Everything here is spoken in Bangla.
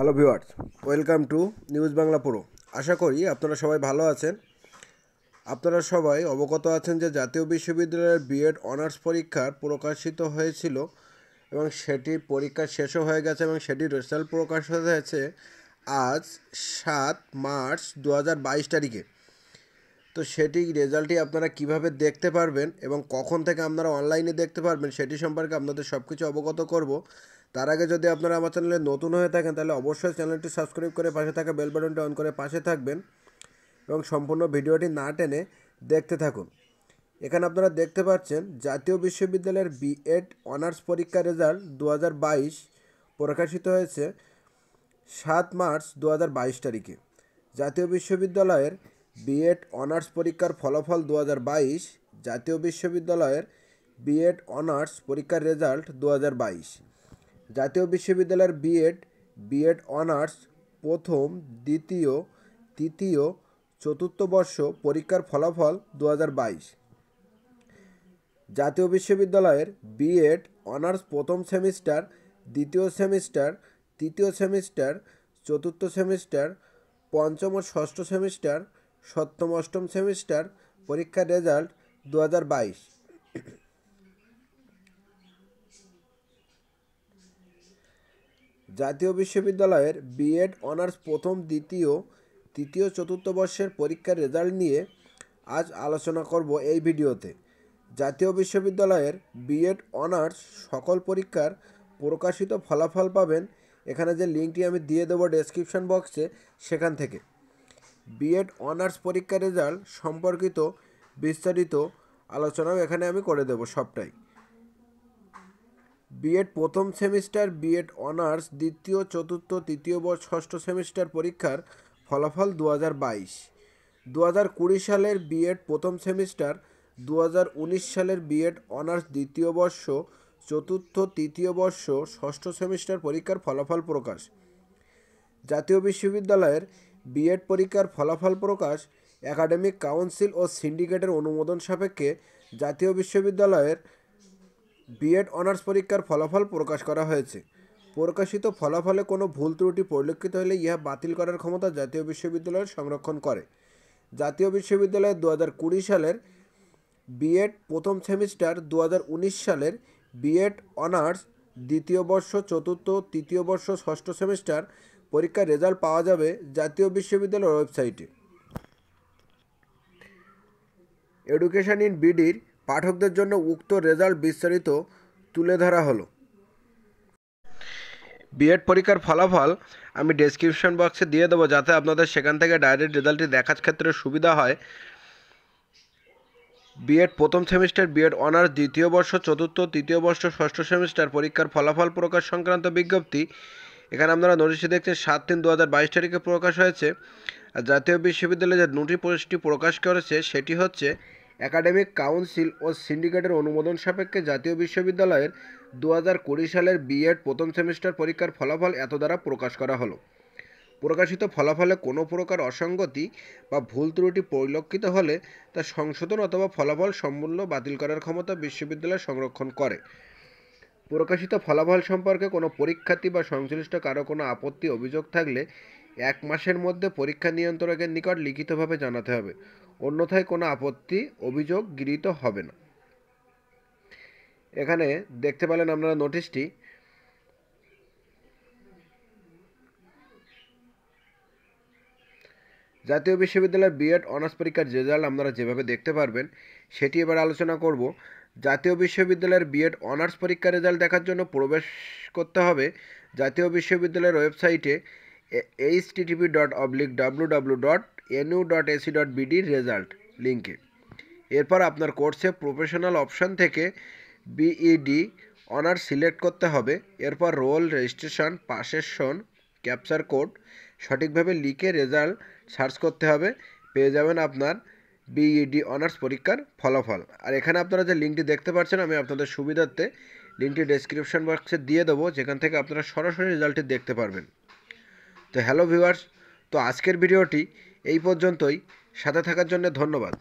hello viewers welcome to news Bangla পুরো আশা করি আপনারা সবাই ভালো আছেন আপনারা সবাই অবগত আছেন যে জাতীয় বিশ্ববিদ্যালয়ের বিএড অনার্স পরীক্ষার প্রকাশিত হয়েছিল এবং সেটি পরীক্ষা শেষও হয়ে গেছে এবং সেটির রেজাল্ট প্রকাশ হয়েছে আজ সাত মার্চ দু তারিখে তো সেটি রেজাল্টটি আপনারা কিভাবে দেখতে পারবেন এবং কখন থেকে আপনারা অনলাইনে দেখতে পারবেন সেটি সম্পর্কে আপনাদের সব কিছু অবগত করব তার আগে যদি আপনারা আমার চ্যানেলে নতুন হয়ে থাকেন তাহলে অবশ্যই চ্যানেলটি সাবস্ক্রাইব করে পাশে থাকা বেল বাটনটি অন করে পাশে থাকবেন এবং সম্পূর্ণ ভিডিওটি না টেনে দেখতে থাকুন এখানে আপনারা দেখতে পাচ্ছেন জাতীয় বিশ্ববিদ্যালয়ের বিএড অনার্স পরীক্ষার রেজাল্ট দু প্রকাশিত হয়েছে সাত মার্চ দু তারিখে জাতীয় বিশ্ববিদ্যালয়ের বিএড অনার্স পরীক্ষার ফলাফল দু জাতীয় বিশ্ববিদ্যালয়ের বিএড অনার্স পরীক্ষার রেজাল্ট দু জাতীয় বিশ্ববিদ্যালয়ের বিএড বিএড অনার্স প্রথম দ্বিতীয় তৃতীয় চতুর্থ বর্ষ পরীক্ষার ফলাফল দু জাতীয় বিশ্ববিদ্যালয়ের বিএড অনার্স প্রথম সেমিস্টার দ্বিতীয় সেমিস্টার তৃতীয় সেমিস্টার চতুর্থ সেমিস্টার পঞ্চম ও ষষ্ঠ সেমিস্টার সপ্তম অষ্টম সেমিস্টার পরীক্ষার রেজাল্ট দু জাতীয় বিশ্ববিদ্যালয়ের বিএড অনার্স প্রথম দ্বিতীয় তৃতীয় চতুর্থ বর্ষের পরীক্ষার রেজাল্ট নিয়ে আজ আলোচনা করব এই ভিডিওতে জাতীয় বিশ্ববিদ্যালয়ের বিএড অনার্স সকল পরীক্ষার প্রকাশিত ফলাফল পাবেন এখানে যে লিঙ্কটি আমি দিয়ে দেবো ডেসক্রিপশন বক্সে সেখান থেকে বিএড অনার্স পরীক্ষার রেজাল্ট সম্পর্কিত বিস্তারিত আলোচনাও এখানে আমি করে দেব সবটাই বিএড প্রথম সেমিস্টার বিএড অনার্স দ্বিতীয় চতুর্থ তৃতীয় বর্ষ ষষ্ঠ সেমিস্টার পরীক্ষার ফলাফল দু হাজার বাইশ দু হাজার কুড়ি সালের বিএড প্রথম সেমিস্টার দু হাজার উনিশ সালের বিএড অনার্স দ্বিতীয় বর্ষ চতুর্থ তৃতীয় বর্ষ ষষ্ঠ সেমিস্টার পরীক্ষার ফলাফল প্রকাশ জাতীয় বিশ্ববিদ্যালয়ের বিএড পরীক্ষার ফলাফল প্রকাশ একাডেমিক কাউন্সিল ও সিন্ডিকেটের অনুমোদন সাপেক্ষে জাতীয় বিশ্ববিদ্যালয়ের বিএড অনার্স পরীক্ষার ফলাফল প্রকাশ করা হয়েছে প্রকাশিত ফলাফলে কোনো ভুল ত্রুটি পরিলক্ষিত হলে ইহা বাতিল করার ক্ষমতা জাতীয় বিশ্ববিদ্যালয়ের সংরক্ষণ করে জাতীয় বিশ্ববিদ্যালয়ে দু কুড়ি সালের বিএড প্রথম সেমিস্টার দু সালের বিএড অনার্স দ্বিতীয় বর্ষ চতুর্থ তৃতীয় বর্ষ ষষ্ঠ সেমিস্টার পরীক্ষার রেজাল্ট পাওয়া যাবে জাতীয় বিশ্ববিদ্যালয়ের ওয়েবসাইটে এডুকেশন ইন বিডির পাঠকদের জন্য উক্ত রেজাল্ট বিস্তারিত তুলে ধরা হলো বিএড পরীক্ষার ফলাফল আমি ডেসক্রিপশন বক্সে দিয়ে দেবো যাতে আপনাদের সেখান থেকে ডাইরেক্ট রেজাল্টটি দেখার ক্ষেত্রে সুবিধা হয় বিএড প্রথম সেমিস্টার বিএড অনার্স দ্বিতীয় বর্ষ চতুর্থ তৃতীয় বর্ষ ষষ্ঠ সেমিস্টার পরীক্ষার ফলাফল প্রকাশ সংক্রান্ত বিজ্ঞপ্তি এখানে আপনারা নোটিশে দেখছেন সাত তিন দু তারিখে প্রকাশ হয়েছে আর জাতীয় বিশ্ববিদ্যালয়ে যে নোটিশটি প্রকাশ করেছে সেটি হচ্ছে একাডেমিক কাউন্সিল ও সিন্ডিকেটের অনুমোদন সাপেক্ষে জাতীয় বিশ্ববিদ্যালয়ের দু সালের বিএড প্রথম সেমিস্টার পরীক্ষার ফলাফল এত দ্বারা প্রকাশ করা হলো প্রকাশিত ফলাফলে কোনো প্রকার অসঙ্গতি বা ভুল ত্রুটি পরিলক্ষিত হলে তা সংশোধন অথবা ফলাফল সম্পূর্ণ বাতিল করার ক্ষমতা বিশ্ববিদ্যালয় সংরক্ষণ করে প্রকাশিত ফলাফল সম্পর্কে কোনো পরীক্ষার্থী বা সংশ্লিষ্ট কারো কোনো আপত্তি অভিযোগ থাকলে এক মাসের মধ্যে পরীক্ষা নিয়ন্ত্রকের নিকট লিখিতভাবে জানাতে হবে অন্যথায় কোনো আপত্তি অভিযোগ গৃহীত হবে না এখানে দেখতে পেলেন আপনারা নোটিশটি জাতীয় বিশ্ববিদ্যালয়ের বিএড অনার্স পরীক্ষার রেজাল্ট আপনারা যেভাবে দেখতে পারবেন সেটি এবার আলোচনা করব জাতীয় বিশ্ববিদ্যালয়ের বিএড অনার্স পরীক্ষার রেজাল্ট দেখার জন্য প্রবেশ করতে হবে জাতীয় বিশ্ববিদ্যালয়ের ওয়েবসাইটে HTTP dot oblique W W dot NU dot AC dot BD result লিঙ্কে এরপর আপনার কোর্সে প্রফেশনাল অপশান থেকে বিইডি অনার্স সিলেক্ট করতে হবে এরপর রোল রেজিস্ট্রেশন পাশের সন ক্যাপচার কোড সঠিকভাবে লিখে রেজাল্ট সার্চ করতে হবে পেয়ে যাবেন আপনার বিইডি অনার্স e পরীক্ষার ফলাফল আর এখানে আপনারা যে লিঙ্কটি দেখতে পাচ্ছেন আমি আপনাদের সুবিধার্থে লিঙ্কটি ডেসক্রিপশন বক্সে দিয়ে দেবো যেখান থেকে আপনারা সরাসরি রেজাল্টটি দেখতে পারবেন তো হ্যালো ভিউয়ার্স তো আজকের ভিডিওটি এই পর্যন্তই সাথে থাকার জন্য ধন্যবাদ